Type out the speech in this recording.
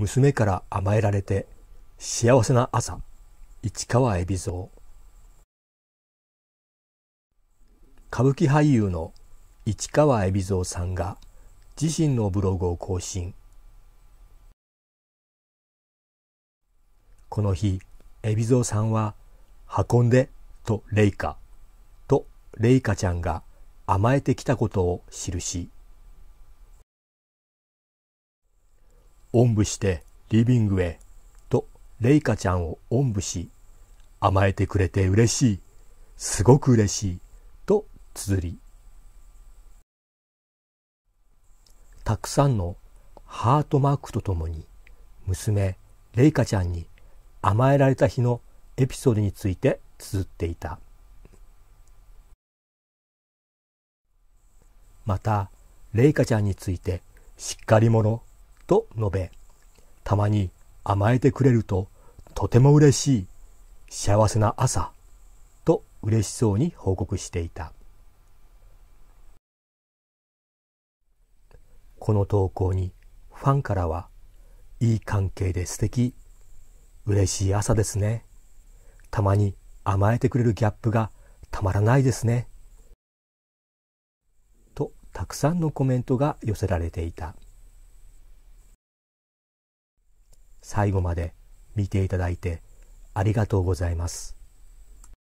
娘から甘えられて幸せな朝市川海老蔵歌舞伎俳優の市川海老蔵さんが自身のブログを更新この日海老蔵さんは「運んで」と「レイカ」と「レイカちゃんが甘えてきたことを記しおんぶしてリビングへとレイカちゃんをおんぶし甘えてくれて嬉しいすごく嬉しいと綴りたくさんのハートマークとともに娘レイカちゃんに甘えられた日のエピソードについて綴っていたまたレイカちゃんについてしっかり者と述べ、たまに甘えてくれるととても嬉しい、幸せな朝、と嬉しそうに報告していた。この投稿にファンからは、いい関係で素敵、嬉しい朝ですね。たまに甘えてくれるギャップがたまらないですね。と、たくさんのコメントが寄せられていた。最後まで見ていただいてありがとうございます。